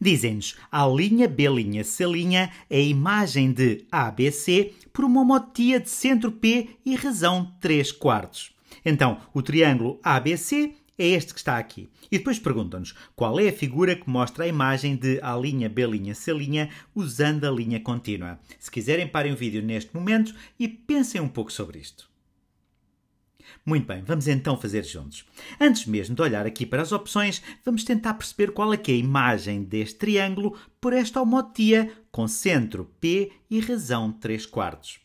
Dizem-nos A', B', C' é a imagem de ABC por uma homotia de centro P e razão 3 quartos. Então, o triângulo ABC é este que está aqui. E depois perguntam-nos qual é a figura que mostra a imagem de A', B', C' usando a linha contínua. Se quiserem, parem o vídeo neste momento e pensem um pouco sobre isto. Muito bem, vamos então fazer juntos. Antes mesmo de olhar aqui para as opções, vamos tentar perceber qual é, é a imagem deste triângulo por esta homotia com centro P e razão 3 quartos.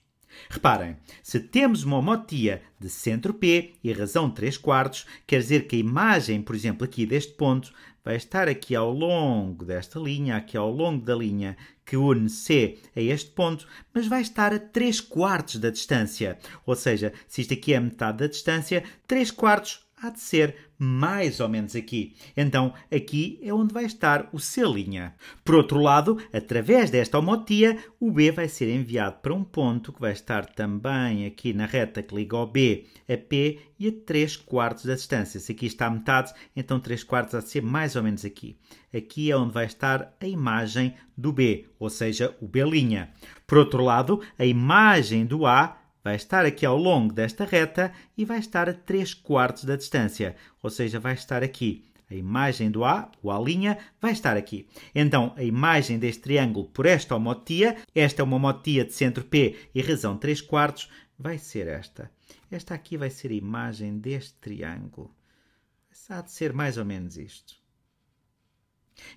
Reparem, se temos uma homotia de centro P e razão 3 quartos, quer dizer que a imagem, por exemplo, aqui deste ponto, vai estar aqui ao longo desta linha, aqui ao longo da linha que une C a este ponto, mas vai estar a 3 quartos da distância. Ou seja, se isto aqui é metade da distância, 3 quartos há de ser mais ou menos aqui. Então, aqui é onde vai estar o selinha. Por outro lado, através desta homotia, o B vai ser enviado para um ponto que vai estar também aqui na reta que liga ao B a P e a 3 quartos da distância. Se aqui está a metade, então 3 quartos há de ser mais ou menos aqui. Aqui é onde vai estar a imagem do B, ou seja, o B'. Por outro lado, a imagem do A vai estar aqui ao longo desta reta e vai estar a 3 quartos da distância, ou seja, vai estar aqui. A imagem do A, o A', vai estar aqui. Então, a imagem deste triângulo por esta homotia, esta é uma homotia de centro P e razão 3 quartos, vai ser esta. Esta aqui vai ser a imagem deste triângulo. há de ser mais ou menos isto.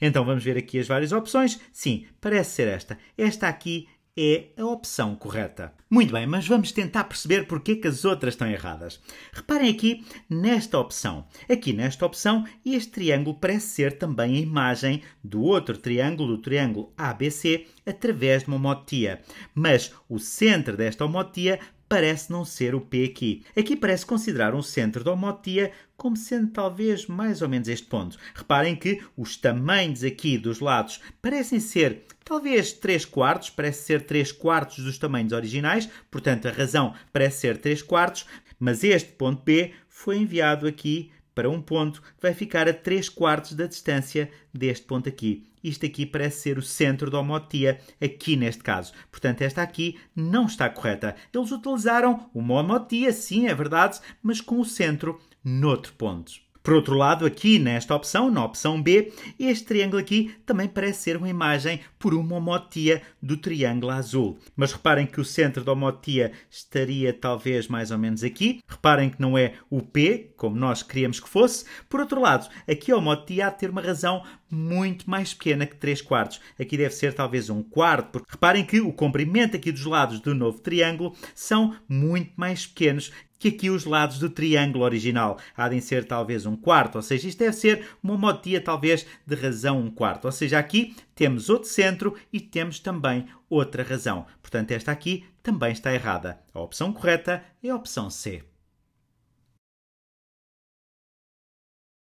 Então, vamos ver aqui as várias opções. Sim, parece ser esta. Esta aqui é a opção correta. Muito bem, mas vamos tentar perceber porque que as outras estão erradas. Reparem aqui nesta opção. Aqui nesta opção, este triângulo parece ser também a imagem do outro triângulo, do triângulo ABC, através de uma homotia. Mas o centro desta homotia parece não ser o P aqui. Aqui parece considerar um centro de homotia como sendo talvez mais ou menos este ponto. Reparem que os tamanhos aqui dos lados parecem ser talvez 3 quartos, parece ser 3 quartos dos tamanhos originais, portanto a razão parece ser 3 quartos, mas este ponto P foi enviado aqui para um ponto que vai ficar a 3 quartos da distância deste ponto aqui. Isto aqui parece ser o centro da homotia, aqui neste caso. Portanto, esta aqui não está correta. Eles utilizaram uma homotia, sim, é verdade, mas com o centro noutro ponto. Por outro lado, aqui nesta opção, na opção B, este triângulo aqui também parece ser uma imagem por uma homotia do triângulo azul. Mas reparem que o centro da homotia estaria talvez mais ou menos aqui. Reparem que não é o P, como nós queríamos que fosse. Por outro lado, aqui ao modo de há de ter uma razão muito mais pequena que 3 quartos. Aqui deve ser talvez 1 um quarto, porque reparem que o comprimento aqui dos lados do novo triângulo são muito mais pequenos que aqui os lados do triângulo original. Há de ser talvez um quarto, ou seja, isto deve ser uma homotia talvez de razão um quarto. Ou seja, aqui temos outro centro e temos também outra razão. Portanto, esta aqui também está errada. A opção correta é a opção C.